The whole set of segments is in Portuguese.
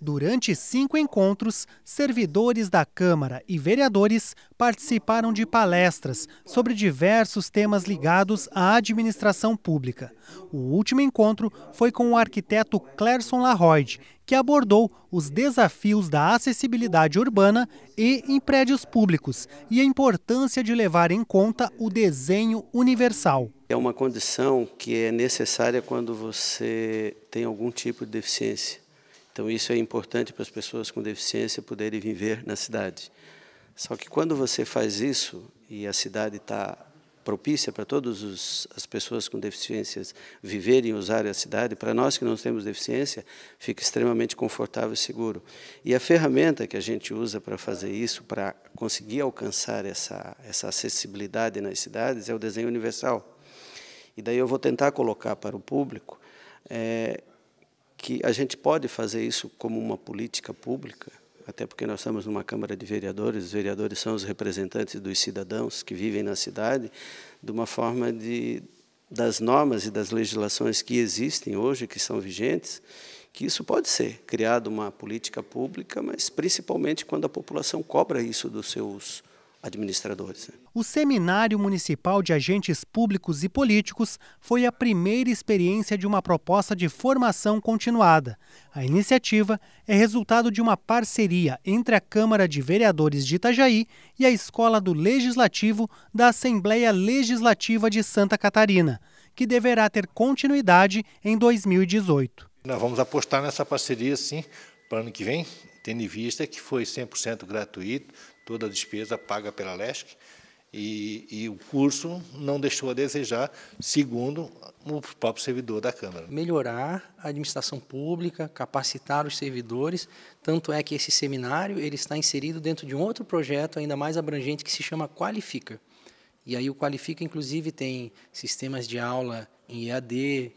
Durante cinco encontros, servidores da Câmara e vereadores participaram de palestras sobre diversos temas ligados à administração pública. O último encontro foi com o arquiteto Clerson Larroyd, que abordou os desafios da acessibilidade urbana e em prédios públicos e a importância de levar em conta o desenho universal. É uma condição que é necessária quando você tem algum tipo de deficiência então, isso é importante para as pessoas com deficiência poderem viver na cidade. Só que quando você faz isso, e a cidade está propícia para todas as pessoas com deficiências viverem e usarem a cidade, para nós que não temos deficiência, fica extremamente confortável e seguro. E a ferramenta que a gente usa para fazer isso, para conseguir alcançar essa, essa acessibilidade nas cidades, é o desenho universal. E daí eu vou tentar colocar para o público é, que a gente pode fazer isso como uma política pública, até porque nós estamos numa Câmara de Vereadores, os vereadores são os representantes dos cidadãos que vivem na cidade, de uma forma de das normas e das legislações que existem hoje, que são vigentes, que isso pode ser criado uma política pública, mas principalmente quando a população cobra isso dos seus administradores. Né? O Seminário Municipal de Agentes Públicos e Políticos foi a primeira experiência de uma proposta de formação continuada. A iniciativa é resultado de uma parceria entre a Câmara de Vereadores de Itajaí e a Escola do Legislativo da Assembleia Legislativa de Santa Catarina, que deverá ter continuidade em 2018. Nós vamos apostar nessa parceria, sim, para o ano que vem, tendo em vista que foi 100% gratuito, toda a despesa paga pela LESC, e, e, o curso não deixou a desejar, segundo o próprio servidor da Câmara. Melhorar a administração pública, capacitar os servidores, tanto é que esse seminário ele está inserido dentro de um outro projeto ainda mais abrangente que se chama Qualifica. E aí o Qualifica, inclusive, tem sistemas de aula em EAD,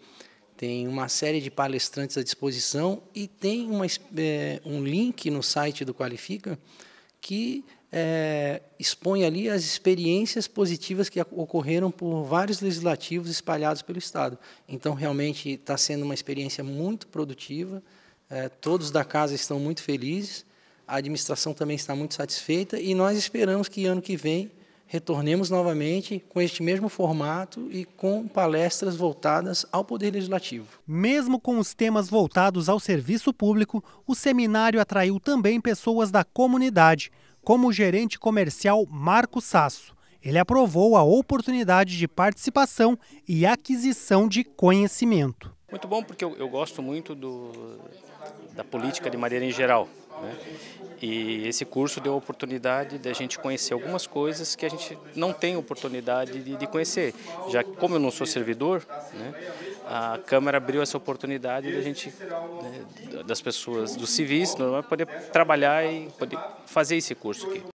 tem uma série de palestrantes à disposição e tem uma, é, um link no site do Qualifica que é, expõe ali as experiências positivas que ocorreram por vários legislativos espalhados pelo Estado. Então, realmente, está sendo uma experiência muito produtiva, é, todos da casa estão muito felizes, a administração também está muito satisfeita e nós esperamos que ano que vem retornemos novamente com este mesmo formato e com palestras voltadas ao Poder Legislativo. Mesmo com os temas voltados ao serviço público, o seminário atraiu também pessoas da comunidade, como o gerente comercial Marco Sasso. Ele aprovou a oportunidade de participação e aquisição de conhecimento. Muito bom porque eu, eu gosto muito do, da política de maneira em geral. Né? E esse curso deu a oportunidade da gente conhecer algumas coisas que a gente não tem oportunidade de, de conhecer. Já que, como eu não sou servidor, né, a Câmara abriu essa oportunidade da gente, né, das pessoas, dos civis, poder trabalhar e poder fazer esse curso aqui.